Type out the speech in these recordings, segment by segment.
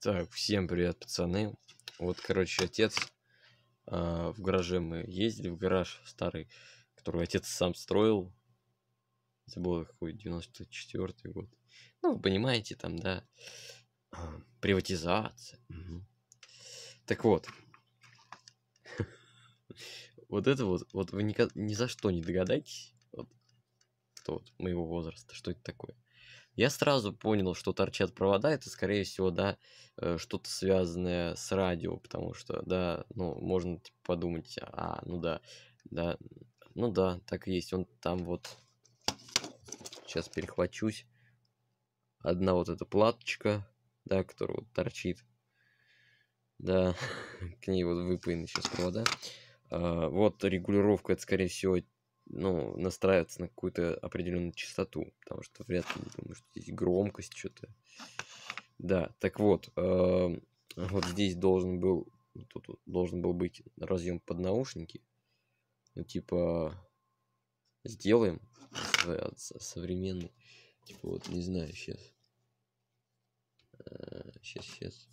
Так, всем привет, пацаны. Вот, короче, отец э, в гараже мы ездили, в гараж старый, который отец сам строил. Это был какой 94-й год. Ну, вы понимаете, там, да, э, приватизация. Угу. Так вот. Вот это вот, вот вы ни за что не догадайтесь, вот, кто вот моего возраста, что это такое. Я сразу понял, что торчат провода, это, скорее всего, да, э, что-то связанное с радио, потому что, да, ну, можно типа, подумать, а, ну да, да, ну да, так и есть, он там вот, сейчас перехвачусь, одна вот эта платочка, да, которая вот торчит, да, к ней вот выпаяны сейчас провода. А, вот регулировка, это, скорее всего, ну, настраиваться на какую-то определенную частоту, потому что вряд ли, думаю, что здесь громкость что-то. Да, так вот, э, вот здесь должен был, тут должен был быть разъем под наушники, ну, типа, сделаем современный, типа, вот, не знаю, сейчас. сейчас, э, сейчас.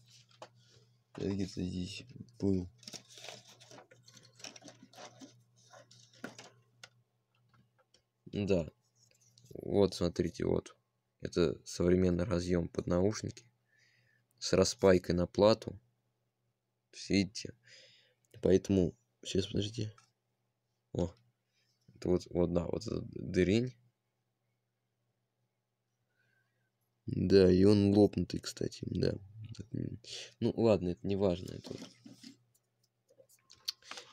где-то здесь был. Да. Вот, смотрите, вот. Это современный разъем под наушники с распайкой на плату. Видите? Поэтому... Сейчас, подожди. О. Это вот, вот, да, вот эта дырень. Да, и он лопнутый, кстати, да. Ну, ладно, это не важно. Это...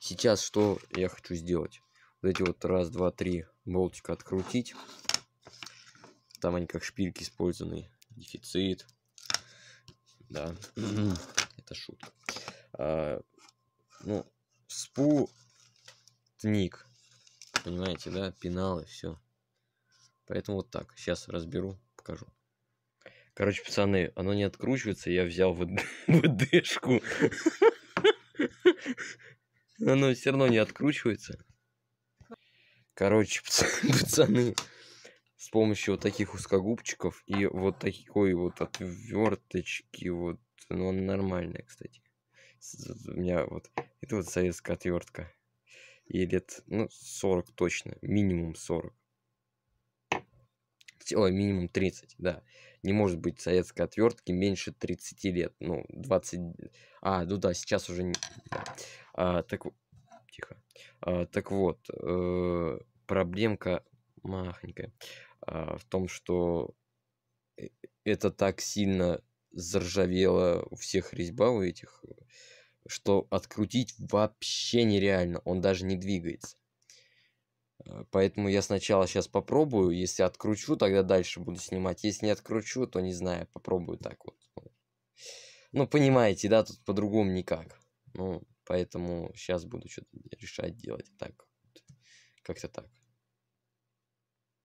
Сейчас что я хочу сделать? вот эти вот раз, два, три болтика открутить. Там они как шпильки использованы. Дефицит. Да. Это шутка. А, ну, спутник. Понимаете, да? Пеналы, все. Поэтому вот так. Сейчас разберу, покажу. Короче, пацаны, оно не откручивается, я взял ВДшку. Оно все равно не откручивается. Короче, пацаны, с помощью вот таких узкогубчиков и вот такой вот отверточки, вот, ну, она нормальная, кстати. У меня вот, это вот советская отвертка. И лет, ну, 40 точно, минимум 40. Ой, минимум 30, да. Не может быть советской отвертки меньше 30 лет. Ну, 20... А, ну да, сейчас уже... Да. А, так тихо. А, так вот, э, проблемка махненькая а, в том, что э, это так сильно заржавело у всех резьба у этих, что открутить вообще нереально, он даже не двигается. А, поэтому я сначала сейчас попробую, если откручу, тогда дальше буду снимать. Если не откручу, то не знаю, попробую так вот. Ну, понимаете, да, тут по-другому никак. Ну, Поэтому сейчас буду что-то решать делать. Так, как-то так.